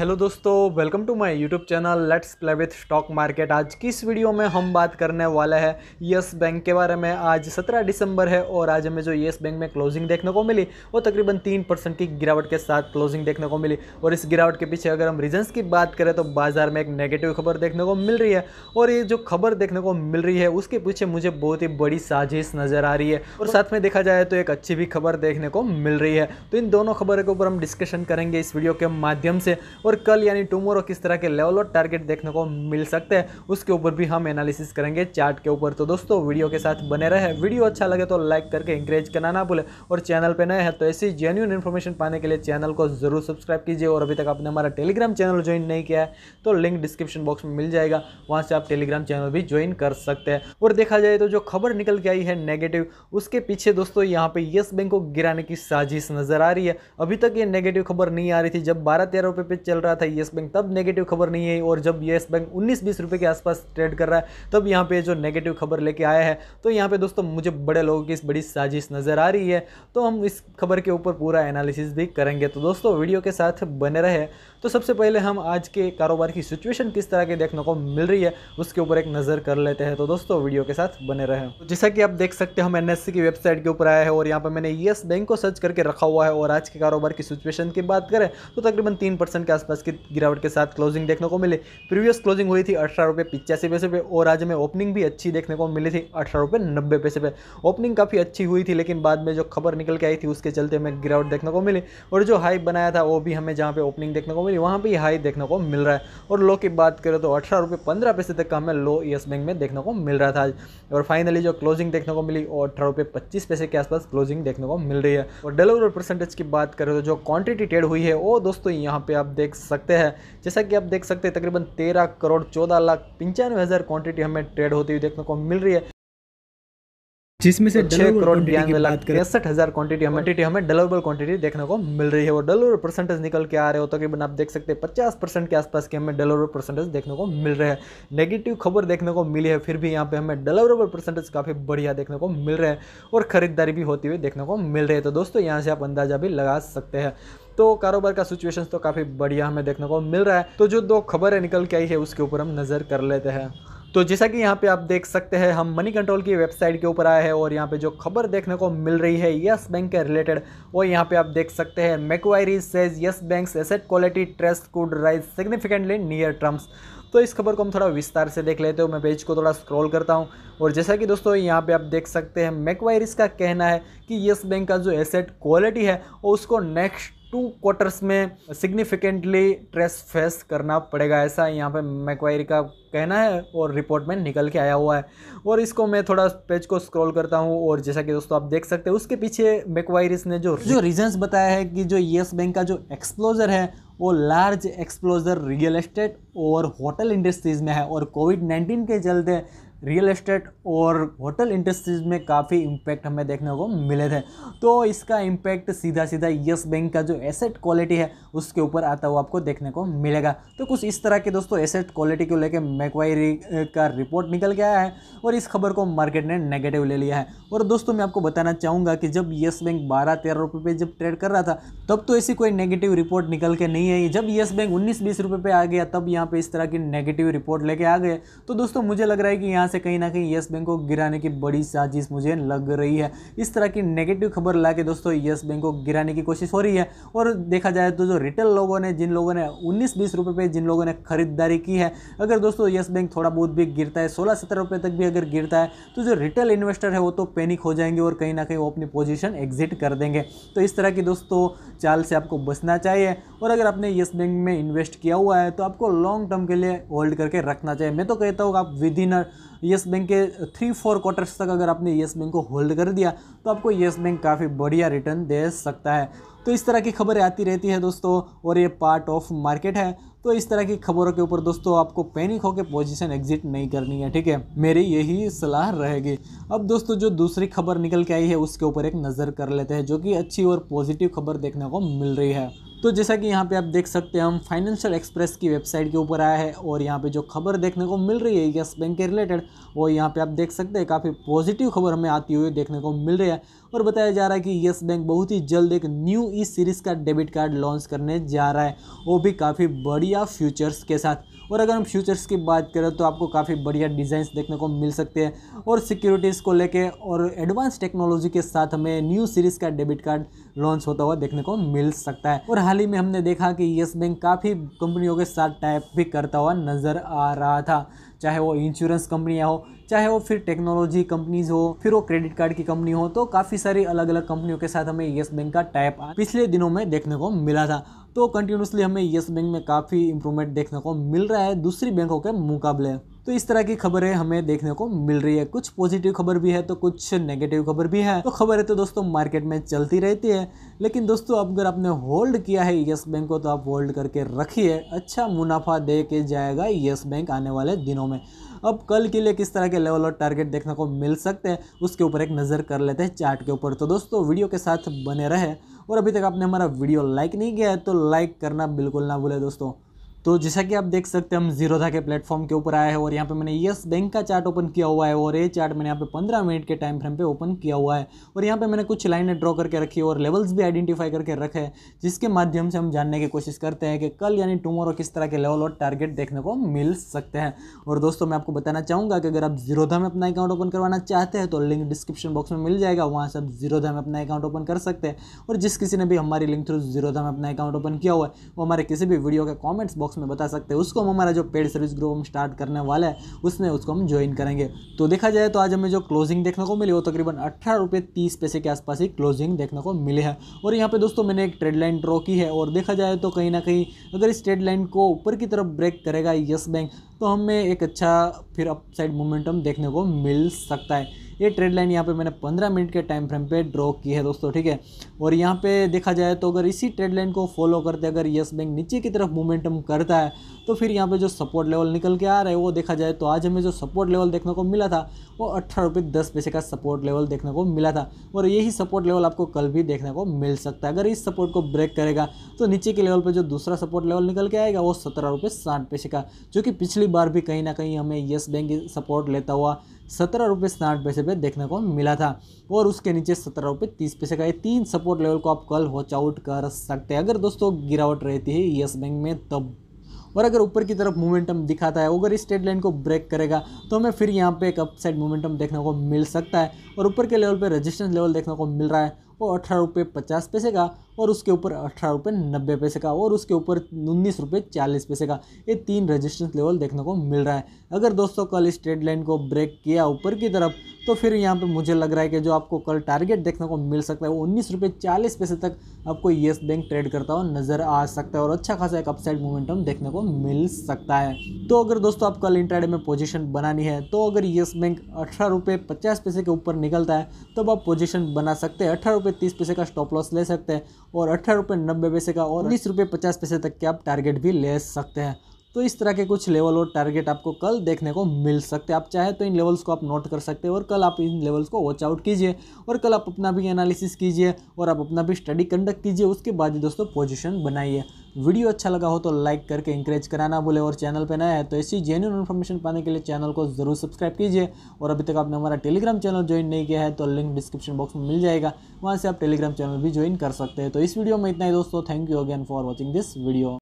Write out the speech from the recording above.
hello दोस्तों welcome to my YouTube channel let's play with stock market आज की इस वीडियो में हम बात करने वाले हैं येस बैंक के बारे में आज 17 दिसंबर है और आज हमें जो येस बैंक में क्लोजिंग देखने को मिली वो तकरीबन तीन परसेंट की गिरावट के साथ क्लोजिंग देखने को मिली और इस गिरावट के पीछे अगर हम रीजन्स की बात करें तो बाजार में एक नेगेटिव खबर देखने को मिल रही है और ये जो खबर देखने को मिल रही है उसके पीछे मुझे बहुत ही बड़ी साजिश नज़र आ रही है और साथ में देखा जाए तो एक अच्छी भी खबर देखने को मिल रही है तो इन दोनों खबरों के ऊपर हम डिस्कशन करेंगे इस वीडियो के माध्यम से और और कल यानी टुमोरो किस तरह के लेवल और टारगेट देखने को मिल सकते हैं उसके ऊपर भी हम एनालिसिस करेंगे चार्ट के ऊपर तो दोस्तों वीडियो के साथ बने रहे वीडियो अच्छा लगे तो लाइक करके इंकरेज करना ना भूले और चैनल पर नए हैं तो ऐसी जेन्यून इन्फॉर्मेशन पाने के लिए चैनल को जरूर सब्सक्राइब कीजिए और अभी तक आपने हमारा टेलीग्राम चैनल ज्वाइन नहीं किया है तो लिंक डिस्क्रिप्शन बॉक्स में मिल जाएगा वहाँ से आप टेलीग्राम चैनल भी ज्वाइन कर सकते हैं और देखा जाए तो जो खबर निकल के आई है नेगेटिव उसके पीछे दोस्तों यहाँ पे येस बैंक को गिराने की साजिश नजर आ रही है अभी तक ये नेगेटिव खबर नहीं आ रही थी जब बारह तेरह रुपये पे चल चल रहा था येस बैंक तब नेगेटिव खबर नहीं है और जब येस बैंक उन्नीस बीस रुपये के आसपास ट्रेड कर रहा है तब यहाँ पे जो नेगेटिव खबर लेके आया है तो यहाँ पे दोस्तों मुझे बड़े लोगों की इस बड़ी साजिश नज़र आ रही है तो हम इस खबर के ऊपर पूरा एनालिसिस भी करेंगे तो दोस्तों वीडियो के साथ बने रहे तो सबसे पहले हम आज के कारोबार की सिचुएशन किस तरह की देखने को मिल रही है उसके ऊपर एक नज़र कर लेते हैं तो दोस्तों वीडियो के साथ बने रहे तो जैसा कि आप देख सकते हैं हम एन की वेबसाइट के ऊपर आया है और यहाँ पर मैंने येस बैंक को सर्च करके रखा हुआ है और आज के कारोबार की सिचुएशन की बात करें तो तकरीबन तीन के आसपास की गिरावट के साथ क्लोजिंग देखने को मिली प्रीवियस क्लोजिंग हुई थी अठारह रुपये पिचासी पैसे पे और आज हमें ओपनिंग भी अच्छी देखने को मिली थी अठारह रुपये नब्बे पैसे पे ओपनिंग काफ़ी अच्छी हुई थी लेकिन बाद में जो खबर निकल के आई थी उसके चलते हमें गिरावट देखने को मिली और जो हाई बनाया था वो भी हमें जहाँ पे ओपनिंग देखने को मिली कंपनी वहाँ भी हाई देखने को मिल रहा है और लो की बात करें तो अठारह रुपये पंद्रह पैसे तक का हमें लो येस बैंक में देखने को मिल रहा था आज और फाइनली जो क्लोजिंग देखने को मिली वो अठारह रुपये पच्चीस पैसे के आसपास क्लोजिंग देखने को मिल रही है और डिलीवर परसेंटेज की बात करें तो जो क्वांटिटी ट्रेड हुई है वो दोस्तों यहाँ पर आप देख सकते हैं जैसा कि आप देख सकते हैं तकरीबन तेरह करोड़ चौदह लाख पंचानवे हज़ार क्वान्टिटी हमें ट्रेड होती हुई देखने को मिल रही है जिसमें से तो छह करोड़ हमें डेलोबल क्वांटिटी देखने को मिल रही है और डेलोबल परसेंटेज निकल के आ रहे हो तकरीबन आप देख सकते हैं पचास परसेंट के आसपास के हमें डेलोबल परसेंटेज देखने को मिल रहे हैं नेगेटिव खबर देखने को मिली है फिर भी यहाँ पे हमें डेलोबल परसेंटेज काफ़ी बढ़िया देखने को मिल रहे हैं और ख़रीदारी भी होती हुई देखने को मिल रही है तो दोस्तों यहाँ से आप अंदाजा भी लगा सकते हैं तो कारोबार का सिचुएशन तो काफ़ी बढ़िया हमें देखने को मिल रहा है तो जो दो खबरें निकल के आई है उसके ऊपर हम नज़र कर लेते हैं तो जैसा कि यहाँ पे आप देख सकते हैं हम मनी कंट्रोल की वेबसाइट के ऊपर आए हैं और यहाँ पे जो खबर देखने को मिल रही है यस बैंक के रिलेटेड वो यहाँ पे आप देख सकते हैं Macquarie says Yes Bank asset quality trust could rise significantly near terms तो इस खबर को हम थोड़ा विस्तार से देख लेते हो मैं पेज को थोड़ा स्क्रॉल करता हूँ और जैसा कि दोस्तों यहाँ पे आप देख सकते हैं मेकवायरिस का कहना है कि यस बैंक का जो एसेट क्वालिटी है उसको नेक्स्ट टू क्वार्टर्स में सिग्निफिकेंटली ट्रेस फेस करना पड़ेगा ऐसा यहाँ पे मैक्वायरी का कहना है और रिपोर्ट में निकल के आया हुआ है और इसको मैं थोड़ा पेज को स्क्रॉल करता हूँ और जैसा कि दोस्तों आप देख सकते हैं उसके पीछे मैक्वायरिस ने जो जो रीजंस बताया है कि जो येस बैंक का जो एक्सप्लोजर है वो लार्ज एक्सप्लोजर रियल एस्टेट और होटल इंडस्ट्रीज़ में है और कोविड नाइन्टीन के चलते रियल एस्टेट और होटल इंडस्ट्रीज में काफ़ी इम्पैक्ट हमें देखने को मिले थे तो इसका इम्पैक्ट सीधा सीधा यस बैंक का जो एसेट क्वालिटी है उसके ऊपर आता हुआ आपको देखने को मिलेगा तो कुछ इस तरह के दोस्तों एसेट क्वालिटी को लेकर मैक्वायरी का रिपोर्ट निकल गया है और इस खबर को मार्केट ने नेगेटिव ले लिया है और दोस्तों मैं आपको बताना चाहूँगा कि जब येस बैंक बारह तेरह रुपये पर जब ट्रेड कर रहा था तब तो ऐसी कोई नेगेटिव रिपोर्ट निकल के नहीं आई जब येस बैंक उन्नीस बीस रुपये पर आ गया तब यहाँ पर इस तरह की नेगेटिव रिपोर्ट लेके आ गए तो दोस्तों मुझे लग रहा है कि यहाँ से कहीं ना कहीं यस बैंक को गिराने की बड़ी साजिश मुझे लग रही है इस तरह की नेगेटिव खबर ला के दोस्तों यस बैंक को गिराने की कोशिश हो रही है और देखा जाए तो जो रिटेल लोगों ने जिन लोगों ने उन्नीस बीस रुपये पर जिन लोगों ने खरीदारी की है अगर दोस्तों येस बैंक थोड़ा बहुत भी गिरता है सोलह सत्रह रुपये तक भी अगर गिरता है तो जो रिटेल इन्वेस्टर है वो तो पैनिक हो जाएंगे और कहीं ना कहीं वो अपनी पोजिशन एग्जिट कर देंगे तो इस तरह की दोस्तों चाल से आपको बचना चाहिए और अगर आपने यस बैंक में इन्वेस्ट किया हुआ है तो आपको लॉन्ग टर्म के लिए होल्ड करके रखना चाहिए मैं तो कहता हूँ आप विद इन येस बैंक के थ्री फोर क्वार्टर्स तक अगर आपने येस बैंक को होल्ड कर दिया तो आपको येस बैंक काफ़ी बढ़िया रिटर्न दे सकता है तो इस तरह की खबरें आती रहती है दोस्तों और ये पार्ट ऑफ मार्केट है तो इस तरह की खबरों के ऊपर दोस्तों आपको पैनिक होकर पोजीशन एग्जिट नहीं करनी है ठीक है मेरी यही सलाह रहेगी अब दोस्तों जो दूसरी खबर निकल के आई है उसके ऊपर एक नज़र कर लेते हैं जो कि अच्छी और पॉजिटिव खबर देखने को मिल रही है तो जैसा कि यहाँ पे आप देख सकते हैं हम फाइनेंशियल एक्सप्रेस की वेबसाइट के ऊपर आया है और यहाँ पे जो खबर देखने को मिल रही है यस बैंक के रिलेटेड वो यहाँ पे आप देख सकते हैं काफ़ी पॉजिटिव खबर हमें आती हुई देखने को मिल रही है और बताया जा रहा है कि यस बैंक बहुत ही जल्द एक न्यू ई सीरीज़ का डेबिट कार्ड लॉन्च करने जा रहा है वो भी काफ़ी बढ़िया फ्यूचर्स के साथ और अगर हम फ्यूचर्स की बात करें तो आपको काफ़ी बढ़िया डिज़ाइन देखने को मिल सकते हैं और सिक्योरिटीज़ को लेके और एडवांस टेक्नोलॉजी के साथ हमें न्यू सीरीज़ का डेबिट कार्ड लॉन्च होता हुआ देखने को मिल सकता है और हाल ही में हमने देखा कि यस बैंक काफ़ी कंपनियों के साथ टाइप भी करता हुआ नज़र आ रहा था चाहे वो इंश्योरेंस कंपनियां हो चाहे वो फिर टेक्नोलॉजी कंपनीज हो फिर वो क्रेडिट कार्ड की कंपनी हो तो काफ़ी सारी अलग अलग कंपनियों के साथ हमें येस बैंक का टाइप पिछले दिनों में देखने को मिला था तो कंटिन्यूसली हमें येस बैंक में काफ़ी इंप्रूवमेंट देखने को मिल रहा है दूसरी बैंकों के मुकाबले तो इस तरह की खबरें हमें देखने को मिल रही है कुछ पॉजिटिव खबर भी है तो कुछ नेगेटिव खबर भी है तो खबरें तो दोस्तों मार्केट में चलती रहती है लेकिन दोस्तों अगर आपने होल्ड किया है यस बैंक को तो आप होल्ड करके रखिए अच्छा मुनाफा दे के जाएगा येस बैंक आने वाले दिनों में अब कल के लिए किस तरह के लेवल और टारगेट देखने को मिल सकते हैं उसके ऊपर एक नज़र कर लेते हैं चार्ट के ऊपर तो दोस्तों वीडियो के साथ बने रहे और अभी तक आपने हमारा वीडियो लाइक नहीं किया है तो लाइक करना बिल्कुल ना भूले दोस्तों तो जैसा कि आप देख सकते हैं हम जीरोधा के प्लेटफॉर्म के ऊपर आए हैं और यहाँ पे मैंने यस बैंक का चार्ट ओपन किया हुआ है और ये चार्ट मैंने यहाँ पे 15 मिनट के टाइम फ्रेम पे ओपन किया हुआ है और यहाँ पे मैंने कुछ लाइनें ड्रॉ करके रखी और लेवल्स भी आइडेंटिफाई करके रखे हैं जिसके माध्यम से हम जानने की कोशिश करते हैं कि कल यानी टुमारो किस तरह के लेवल और टारगेट देखने को मिल सकते हैं और दोस्तों मैं आपको बताना चाहूँगा कि अगर आप जीरोधा में अपना अकाउंट ओपन करवाना चाहते हैं तो लिंक डिस्क्रिप्शन बॉक्स में मिल जाएगा वहाँ से आप जीरोधा में अपना अकाउंट ओपन कर सकते हैं और जिस किसी ने भी हमारी लिंक थ्रू जीरोधा में अपना अकाउंट ओपन किया हुआ है वो हमारे किसी भी वीडियो के कॉमेंट्स बॉक्स बॉक्स में बता सकते हैं उसको हम हमारा जो पेड सर्विस ग्रुप हम स्टार्ट करने वाला है उसमें उसको हम ज्वाइन करेंगे तो देखा जाए तो आज हमें जो क्लोजिंग देखने को मिली वो तकरीबन अट्ठारह रुपये तीस पैसे के आसपास ही क्लोजिंग देखने को मिले है और यहाँ पे दोस्तों मैंने एक ट्रेड लाइन ड्रॉ की है और देखा जाए तो कहीं ना कहीं अगर इस ट्रेड लाइन को ऊपर की तरफ ब्रेक करेगा यस बैंक तो हमें एक अच्छा फिर अपसाइड मोमेंटम देखने को मिल सकता है ये ट्रेड लाइन यहाँ पे मैंने 15 मिनट के टाइम फ्रेम पे ड्रॉ की है दोस्तों ठीक है और यहाँ पे देखा जाए तो अगर इसी ट्रेड लाइन को फॉलो करते अगर येस बैंक नीचे की तरफ मोमेंटम करता है तो फिर यहाँ पर जो सपोर्ट लेवल निकल के आ रहा है वो देखा जाए तो आज हमें जो सपोर्ट लेवल देखने को मिला था वो अट्ठारह रुपये दस पैसे का सपोर्ट लेवल देखने को मिला था और यही सपोर्ट लेवल आपको कल भी देखने को मिल सकता है अगर इस सपोर्ट को ब्रेक करेगा तो नीचे के लेवल पर जो दूसरा सपोर्ट लेवल निकल के आएगा वो सत्रह रुपये साठ पैसे का जो कि पिछली बार भी कहीं ना कहीं हमें येस बैंक सपोर्ट लेता हुआ सत्रह रुपये साठ पैसे पर देखने को मिला था और उसके नीचे सत्रह रुपये तीस पैसे का ये तीन सपोर्ट लेवल को आप कल वॉच आउट कर सकते हैं अगर दोस्तों गिरावट रहती है येस बैंक में तब और अगर ऊपर की तरफ मोमेंटम दिखाता है अगर इस स्टेट लाइन को ब्रेक करेगा तो हमें फिर यहाँ पे एक अपसाइड मोमेंटम देखने को मिल सकता है और ऊपर के लेवल पे रेजिस्टेंस लेवल देखने को मिल रहा है और अठारह रुपये पचास पैसे का और उसके ऊपर अठारह रुपये नब्बे पैसे का और उसके ऊपर उन्नीस रुपये चालीस पैसे का ये तीन रजिस्टेंस लेवल देखने को मिल रहा है अगर दोस्तों कल इस ट्रेड लाइन को ब्रेक किया ऊपर की तरफ तो फिर यहाँ पे मुझे लग रहा है कि जो आपको कल टारगेट देखने को मिल सकता है वो उन्नीस रुपये चालीस पैसे तक आपको येस बैंक ट्रेड करता हुआ नज़र आ सकता है और अच्छा खासा एक अपसाइड मोमेंटम देखने को मिल सकता है तो अगर दोस्तों आप कल इंट्राडे में पोजीशन बनानी है तो अगर येस बैंक अठारह रुपये पचास पैसे के ऊपर निकलता है तब तो आप पोजीशन बना सकते हैं अठारह रुपये तीस पैसे का स्टॉप लॉस ले सकते हैं और अठारह रुपये नब्बे पैसे का और उन्नीस रुपये पचास पैसे तक के आप टारगेट भी ले सकते हैं तो इस तरह के कुछ लेवल और टारगेट आपको कल देखने को मिल सकते हैं आप चाहे तो इन लेवल्स को आप नोट कर सकते हैं और कल आप इन लेवल्स को वॉच आउट कीजिए और कल आप अपना भी एनालिसिस कीजिए और आप अपना भी स्टडी कंडक्ट कीजिए उसके बाद ही दोस्तों पोजिशन बनाइए वीडियो अच्छा लगा हो तो लाइक करके इंकरेज कराना बोले और चैनल पर नया है तो ऐसी जेन्यून इन्फॉर्मेशन पाने के लिए चैनल को ज़रूर सब्सक्राइब कीजिए और अभी तक आपने हमारा टेलीग्राम चैनल ज्वाइन नहीं किया है तो लिंक डिस्क्रिप्शन बॉक्स में मिल जाएगा वहाँ से आप टेलीग्राम चैनल भी ज्वाइन कर सकते हैं तो इस वीडियो में इतना ही दोस्तों thank you again for watching this video